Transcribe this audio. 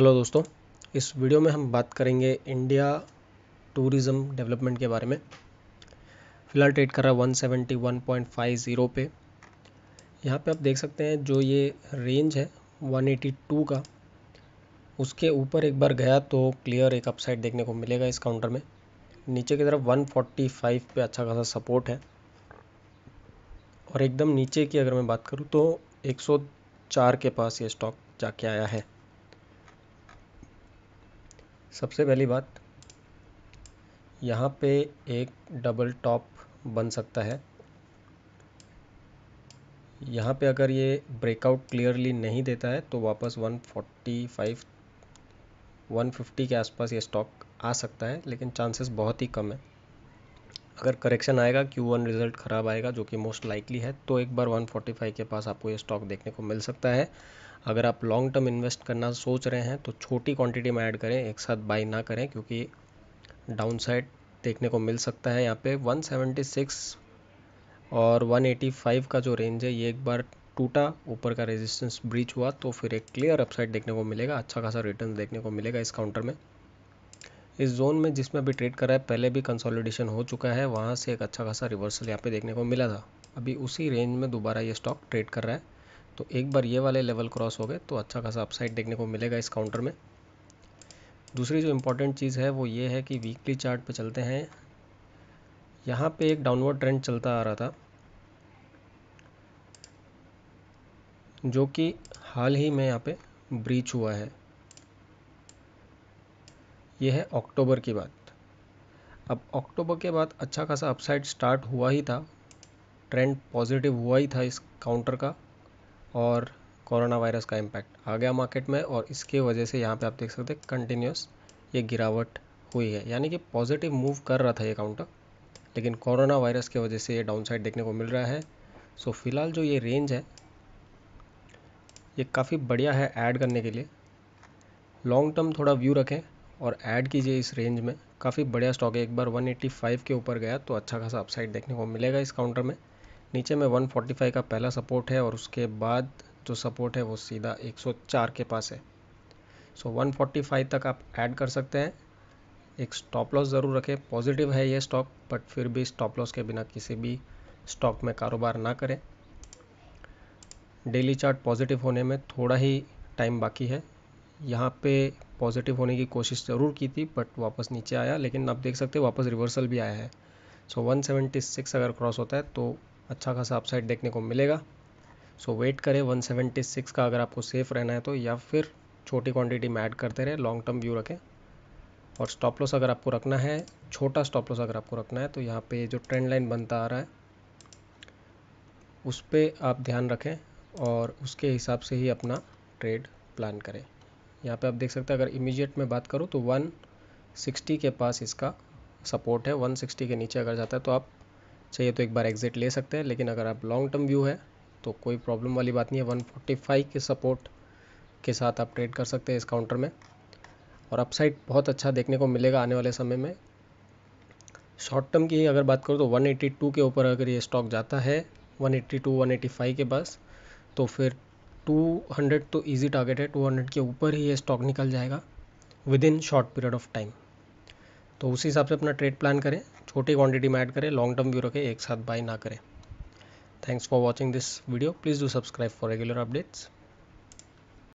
hello दोस्तों इस video में हम बात करेंगे इंडिया टूरिज़्म डेवलपमेंट के बारे में फ़िलहाल ट्रेड कर रहा one seventy one point five zero पे यहाँ पे आप देख सकते हैं जो ये रेंज है वन एटी टू का उसके ऊपर एक बार गया तो क्लियर एक अपसाइड देखने को मिलेगा इस काउंटर में नीचे की तरफ वन फोर्टी फाइव पे अच्छा खासा सपोर्ट है और एकदम नीचे की अगर मैं बात करूँ तो एक सौ चार के पास ये स्टॉक जाके आया है सबसे पहली बात यहाँ पे एक डबल टॉप बन सकता है यहाँ पे अगर ये ब्रेकआउट क्लियरली नहीं देता है तो वापस 145 150 के आसपास ये स्टॉक आ सकता है लेकिन चांसेस बहुत ही कम है अगर करेक्शन आएगा Q1 रिजल्ट ख़राब आएगा जो कि मोस्ट लाइकली है तो एक बार 145 के पास आपको ये स्टॉक देखने को मिल सकता है अगर आप लॉन्ग टर्म इन्वेस्ट करना सोच रहे हैं तो छोटी क्वांटिटी में ऐड करें एक साथ बाई ना करें क्योंकि डाउन साइड देखने को मिल सकता है यहाँ पे 176 और 185 का जो रेंज है ये एक बार टूटा ऊपर का रेजिस्टेंस ब्रीच हुआ तो फिर एक क्लियर अपसाइड देखने को मिलेगा अच्छा खासा रिटर्न देखने को मिलेगा इस काउंटर में इस जोन में जिसमें अभी ट्रेड कर रहा है पहले भी कंसोलिडेशन हो चुका है वहाँ से एक अच्छा खासा रिवर्सल यहाँ पे देखने को मिला था अभी उसी रेंज में दोबारा ये स्टॉक ट्रेड कर रहा है तो एक बार ये वाले लेवल क्रॉस हो गए तो अच्छा खासा अपसाइड देखने को मिलेगा इस काउंटर में दूसरी जो इम्पोर्टेंट चीज़ है वो ये है कि वीकली चार्ट पे चलते हैं यहाँ पे एक डाउनवर्ड ट्रेंड चलता आ रहा था जो कि हाल ही में यहाँ पे ब्रीच हुआ है ये है अक्टूबर की बात अब अक्टूबर के बाद अच्छा खासा अपसाइड स्टार्ट हुआ ही था ट्रेंड पॉजिटिव हुआ ही था इस काउंटर का और कोरोना वायरस का इम्पैक्ट आ गया मार्केट में और इसके वजह से यहाँ पे आप देख सकते हैं कंटिन्यूस ये गिरावट हुई है यानी कि पॉजिटिव मूव कर रहा था ये काउंटर लेकिन कोरोना वायरस की वजह से ये डाउनसाइड देखने को मिल रहा है सो फिलहाल जो ये रेंज है ये काफ़ी बढ़िया है ऐड करने के लिए लॉन्ग टर्म थोड़ा व्यू रखें और ऐड कीजिए इस रेंज में काफ़ी बढ़िया स्टॉक है एक बार 185 के ऊपर गया तो अच्छा खासा अपसाइड देखने को मिलेगा इस काउंटर में नीचे में 145 का पहला सपोर्ट है और उसके बाद जो सपोर्ट है वो सीधा 104 के पास है सो so, 145 तक आप ऐड कर सकते हैं एक स्टॉप लॉस ज़रूर रखें पॉजिटिव है ये स्टॉक बट फिर भी स्टॉप लॉस के बिना किसी भी स्टॉक में कारोबार ना करें डेली चार्ट पॉजिटिव होने में थोड़ा ही टाइम बाकी है यहाँ पे पॉजिटिव होने की कोशिश ज़रूर की थी बट वापस नीचे आया लेकिन आप देख सकते हैं वापस रिवर्सल भी आया है सो so, 176 अगर क्रॉस होता है तो अच्छा खासा अपसाइड देखने को मिलेगा सो वेट करें 176 का अगर आपको सेफ रहना है तो या फिर छोटी क्वांटिटी में ऐड करते रहें लॉन्ग टर्म व्यू रखें और स्टॉप लॉस अगर आपको रखना है छोटा स्टॉप लॉस अगर आपको रखना है तो यहाँ पे जो ट्रेंड लाइन बनता आ रहा है उस पर आप ध्यान रखें और उसके हिसाब से ही अपना ट्रेड प्लान करें यहाँ पे आप देख सकते हैं अगर इमीजिएट में बात करूँ तो 160 के पास इसका सपोर्ट है 160 के नीचे अगर जाता है तो आप चाहिए तो एक बार एग्जिट ले सकते हैं लेकिन अगर आप लॉन्ग टर्म व्यू है तो कोई प्रॉब्लम वाली बात नहीं है 145 के सपोर्ट के साथ आप ट्रेड कर सकते हैं इस काउंटर में और अपसाइड बहुत अच्छा देखने को मिलेगा आने वाले समय में शॉर्ट टर्म की अगर बात करूँ तो 182 के ऊपर अगर ये स्टॉक जाता है 182 185 के पास तो फिर 200 तो इजी टारगेट है 200 के ऊपर ही ये स्टॉक निकल जाएगा within short period of time तो उसी हिसाब से अपना ट्रेड प्लान करें छोटी क्वांटिटी में ऐड करें लॉन्ग टर्म व्यू रखें एक साथ बाय ना करें thanks for watching this video please do subscribe for regular updates